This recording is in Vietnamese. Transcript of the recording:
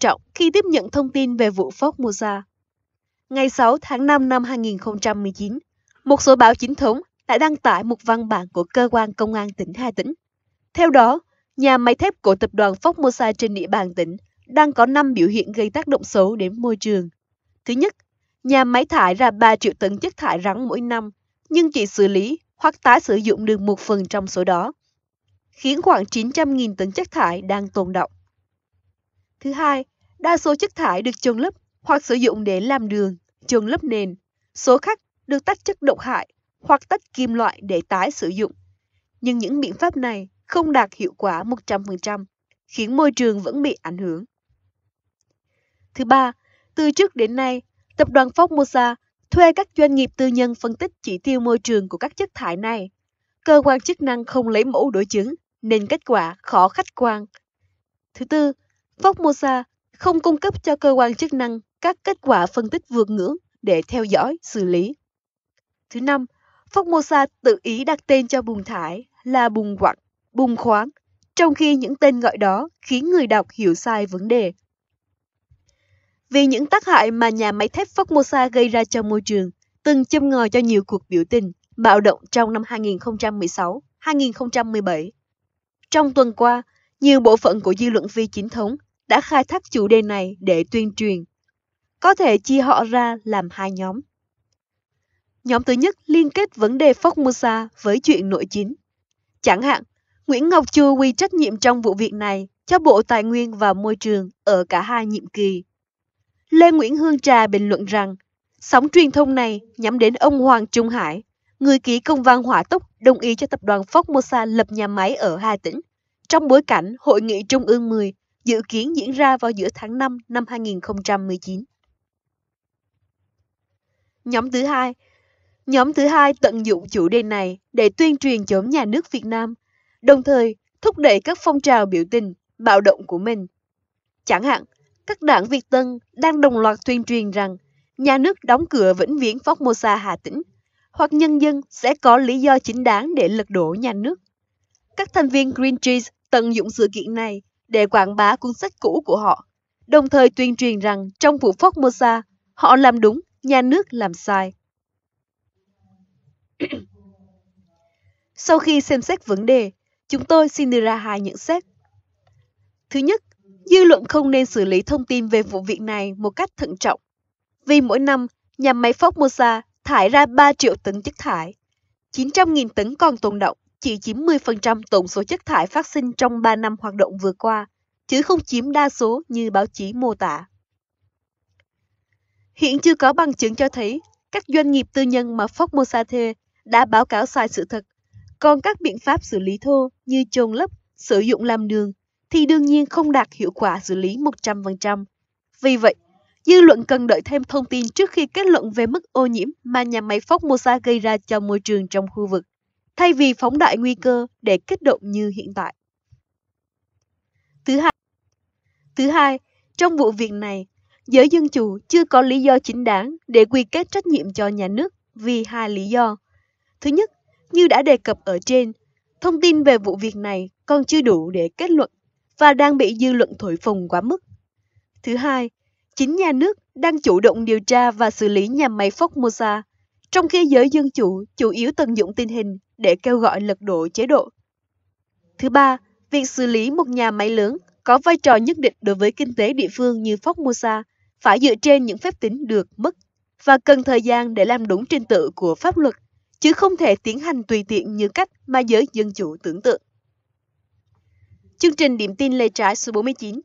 trọng khi tiếp nhận thông tin về vụ Ford Ngày 6 tháng 5 năm 2019, một số báo chính thống đã đăng tải một văn bản của cơ quan công an tỉnh Hà Tĩnh. Theo đó, nhà máy thép của tập đoàn Ford trên địa bàn tỉnh đang có 5 biểu hiện gây tác động xấu đến môi trường. Thứ nhất, nhà máy thải ra 3 triệu tấn chất thải rắn mỗi năm, nhưng chỉ xử lý hoặc tái sử dụng được một phần trong số đó, khiến khoảng 900.000 tấn chất thải đang tồn động. Thứ hai, đa số chất thải được trôn lấp hoặc sử dụng để làm đường, trôn lấp nền. Số khác được tách chất độc hại hoặc tách kim loại để tái sử dụng. Nhưng những biện pháp này không đạt hiệu quả 100%, khiến môi trường vẫn bị ảnh hưởng. Thứ ba, từ trước đến nay, tập đoàn Formosa thuê các doanh nghiệp tư nhân phân tích chỉ tiêu môi trường của các chất thải này. Cơ quan chức năng không lấy mẫu đối chứng nên kết quả khó khách quan. Thứ tư, Formosa không cung cấp cho cơ quan chức năng các kết quả phân tích vượt ngưỡng để theo dõi, xử lý. Thứ năm, Formosa tự ý đặt tên cho bùn thải là bùn quặng, bùn khoáng, trong khi những tên gọi đó khiến người đọc hiểu sai vấn đề. Vì những tác hại mà nhà máy thép Formosa gây ra cho môi trường, từng châm ngòi cho nhiều cuộc biểu tình, bạo động trong năm 2016, 2017. Trong tuần qua, nhiều bộ phận của dư luận phi chính thống đã khai thác chủ đề này để tuyên truyền. Có thể chia họ ra làm hai nhóm. Nhóm thứ nhất liên kết vấn đề Formosa với chuyện nội chính. Chẳng hạn, Nguyễn Ngọc Chu quy trách nhiệm trong vụ việc này cho Bộ Tài nguyên và Môi trường ở cả hai nhiệm kỳ. Lê Nguyễn Hương Trà bình luận rằng, sóng truyền thông này nhắm đến ông Hoàng Trung Hải, người ký công văn hỏa tốc đồng ý cho tập đoàn Formosa lập nhà máy ở hai tỉnh trong bối cảnh Hội nghị Trung ương 10 dự kiến diễn ra vào giữa tháng 5 năm 2019. Nhóm thứ hai Nhóm thứ hai tận dụng chủ đề này để tuyên truyền chống nhà nước Việt Nam, đồng thời thúc đẩy các phong trào biểu tình, bạo động của mình. Chẳng hạn, các đảng Việt Tân đang đồng loạt tuyên truyền rằng nhà nước đóng cửa vĩnh viễn Sa Hà Tĩnh, hoặc nhân dân sẽ có lý do chính đáng để lật đổ nhà nước. Các thành viên Greenpeace tận dụng sự kiện này để quảng bá cuốn sách cũ của họ, đồng thời tuyên truyền rằng trong vụ mosa họ làm đúng, nhà nước làm sai. Sau khi xem xét vấn đề, chúng tôi xin đưa ra hai nhận xét. Thứ nhất, dư luận không nên xử lý thông tin về vụ việc này một cách thận trọng, vì mỗi năm nhà máy mosa thải ra 3 triệu tấn chất thải, 900.000 tấn còn tồn động chỉ chiếm 10% tổng số chất thải phát sinh trong 3 năm hoạt động vừa qua, chứ không chiếm đa số như báo chí mô tả. Hiện chưa có bằng chứng cho thấy các doanh nghiệp tư nhân mà Formosa thuê đã báo cáo sai sự thật, còn các biện pháp xử lý thô như chôn lấp, sử dụng làm đường thì đương nhiên không đạt hiệu quả xử lý 100%. Vì vậy, dư luận cần đợi thêm thông tin trước khi kết luận về mức ô nhiễm mà nhà máy Formosa gây ra cho môi trường trong khu vực thay vì phóng đại nguy cơ để kích động như hiện tại. Thứ hai, thứ hai trong vụ việc này, giới dân chủ chưa có lý do chính đáng để quy kết trách nhiệm cho nhà nước vì hai lý do. Thứ nhất, như đã đề cập ở trên, thông tin về vụ việc này còn chưa đủ để kết luận và đang bị dư luận thổi phồng quá mức. Thứ hai, chính nhà nước đang chủ động điều tra và xử lý nhà máy Formosa trong khi giới dân chủ chủ yếu tận dụng tình hình để kêu gọi lật đổ chế độ. Thứ ba, việc xử lý một nhà máy lớn có vai trò nhất định đối với kinh tế địa phương như Formosa phải dựa trên những phép tính được mất và cần thời gian để làm đúng trình tự của pháp luật, chứ không thể tiến hành tùy tiện như cách mà giới dân chủ tưởng tượng. Chương trình Điểm tin lê trái số 49